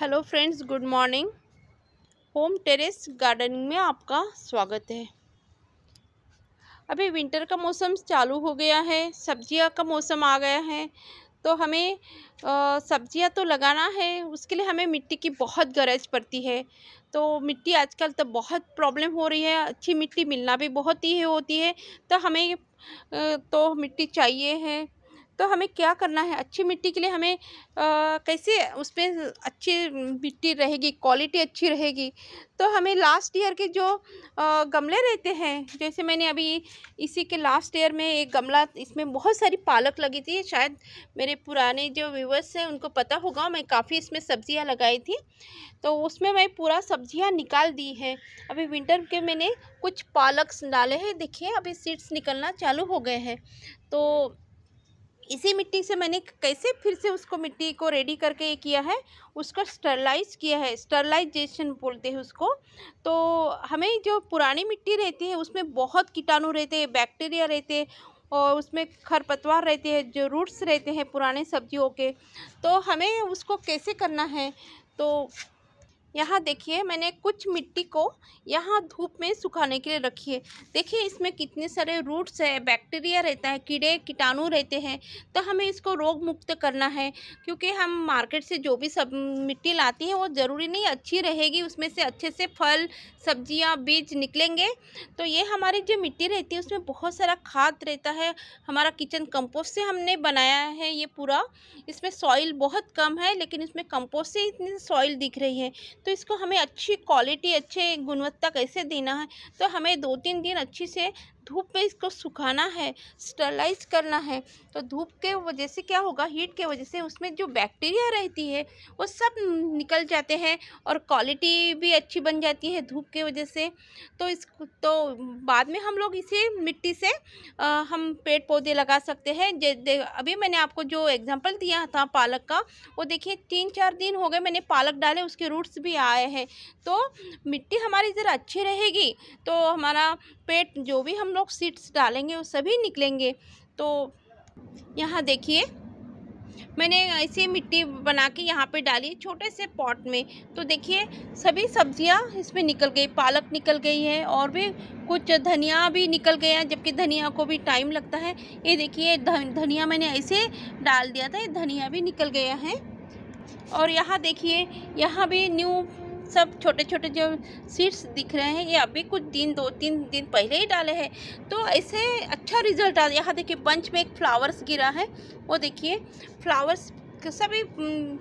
hello friends good morning home terrace gardening में आपका स्वागत है अभी विंटर का मौसम चालू हो गया है सब्जियां का मौसम आ गया है तो हमें सब्जियां तो लगाना है उसके लिए हमें मिट्टी की बहुत गरज पड़ती है तो मिट्टी आजकल तो बहुत प्रॉब्लम हो रही है अच्छी मिट्टी मिलना भी बहुत ही होती है तो हमें तो मिट्टी चाहिए है तो हमें क्या करना है अच्छी मिट्टी के लिए हमें आ, कैसे उसमें अच्छी मिट्टी रहेगी क्वालिटी अच्छी रहेगी तो हमें लास्ट ईयर के जो आ, गमले रहते हैं जैसे मैंने अभी इसी के लास्ट ईयर में एक गमला इसमें बहुत सारी पालक लगी थी शायद मेरे पुराने जो व्यूवर्स हैं उनको पता होगा मैं काफ़ी इसमें सब्ज़ियाँ लगाई थी तो उसमें मैं पूरा सब्जियाँ निकाल दी है अभी विंटर के मैंने कुछ पालक डाले हैं देखिए अभी सीड्स निकलना चालू हो गए हैं तो इसी मिट्टी से मैंने कैसे फिर से उसको मिट्टी को रेडी करके ये किया है उसका स्टरलाइज किया है स्टरलाइजेशन बोलते हैं उसको तो हमें जो पुरानी मिट्टी रहती है उसमें बहुत कीटाणु रहते हैं बैक्टीरिया रहते हैं और उसमें खरपतवार रहते हैं जो रूट्स रहते हैं पुराने सब्जियों के तो हमें उसको कैसे करना है तो यहाँ देखिए मैंने कुछ मिट्टी को यहाँ धूप में सुखाने के लिए रखी है देखिए इसमें कितने सारे रूट्स है बैक्टीरिया रहता है कीड़े कीटाणु रहते हैं तो हमें इसको रोग मुक्त करना है क्योंकि हम मार्केट से जो भी सब मिट्टी लाती हैं वो ज़रूरी नहीं अच्छी रहेगी उसमें से अच्छे से फल सब्जियाँ बीज निकलेंगे तो ये हमारी जो मिट्टी रहती है उसमें बहुत सारा खाद रहता है हमारा किचन कंपोस्ट से हमने बनाया है ये पूरा इसमें सॉइल बहुत कम है लेकिन इसमें कंपोस्ट से इतनी सॉइल दिख रही है तो इसको हमें अच्छी क्वालिटी अच्छे गुणवत्ता कैसे देना है तो हमें दो तीन दिन अच्छी से धूप में इसको सुखाना है स्टरलाइज करना है तो धूप के वजह से क्या होगा हीट के वजह से उसमें जो बैक्टीरिया रहती है वो सब निकल जाते हैं और क्वालिटी भी अच्छी बन जाती है धूप के वजह से तो इस तो बाद में हम लोग इसी मिट्टी से आ, हम पेड़ पौधे लगा सकते हैं अभी मैंने आपको जो एग्जाम्पल दिया था पालक का वो देखिए तीन चार दिन हो गए मैंने पालक डाले उसके रूट्स भी आए हैं तो मिट्टी हमारी ज़रा अच्छी रहेगी तो हमारा पेट जो भी हम लोग सीड्स डालेंगे वो सभी निकलेंगे तो यहाँ देखिए मैंने ऐसे मिट्टी बना के यहाँ पे डाली छोटे से पॉट में तो देखिए सभी सब्जियाँ इसमें निकल गई पालक निकल गई है और भी कुछ धनिया भी निकल गया जबकि धनिया को भी टाइम लगता है ये देखिए धनिया मैंने ऐसे डाल दिया था ये धनिया भी निकल गया है और यहाँ देखिए यहाँ भी न्यू सब छोटे छोटे जो सीड्स दिख रहे हैं ये अभी कुछ दिन दो तीन दिन पहले ही डाले हैं तो ऐसे अच्छा रिजल्ट आ यहाँ देखिए बंच में एक फ्लावर्स गिरा है वो देखिए फ्लावर्स सभी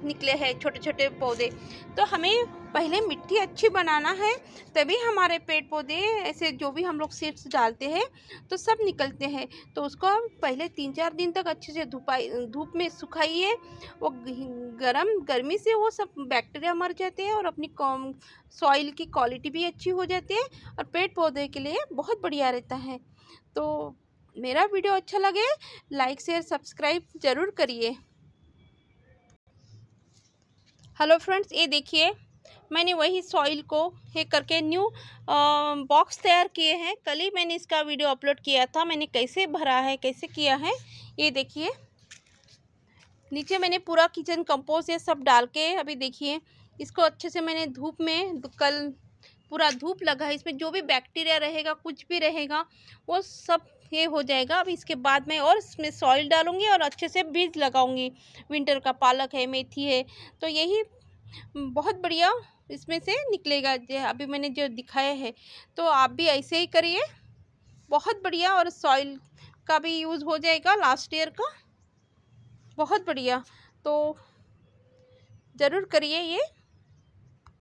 निकले हैं छोटे छोटे पौधे तो हमें पहले मिट्टी अच्छी बनाना है तभी हमारे पेड़ पौधे ऐसे जो भी हम लोग सीड्स डालते हैं तो सब निकलते हैं तो उसको हम पहले तीन चार दिन तक अच्छे से धुपाई धूप में सुखाइए वो गर्म गर्मी से वो सब बैक्टीरिया मर जाते हैं और अपनी कॉम सॉइल की क्वालिटी भी अच्छी हो जाती है और पेड़ पौधे के लिए बहुत बढ़िया रहता है तो मेरा वीडियो अच्छा लगे लाइक शेयर सब्सक्राइब ज़रूर करिए हेलो फ्रेंड्स ये देखिए मैंने वही सॉइल को ये करके न्यू बॉक्स तैयार किए हैं कल ही मैंने इसका वीडियो अपलोड किया था मैंने कैसे भरा है कैसे किया है ये देखिए नीचे मैंने पूरा किचन कंपोज ये सब डाल के अभी देखिए इसको अच्छे से मैंने धूप में कल पूरा धूप लगा है इसमें जो भी बैक्टीरिया रहेगा कुछ भी रहेगा वो सब ये हो जाएगा अब इसके बाद मैं और इसमें सॉइल डालूंगी और अच्छे से बीज लगाऊँगी विंटर का पालक है मेथी है तो यही बहुत बढ़िया इसमें से निकलेगा जो अभी मैंने जो दिखाया है तो आप भी ऐसे ही करिए बहुत बढ़िया और सॉइल का भी यूज़ हो जाएगा लास्ट ईयर का बहुत बढ़िया तो ज़रूर करिए ये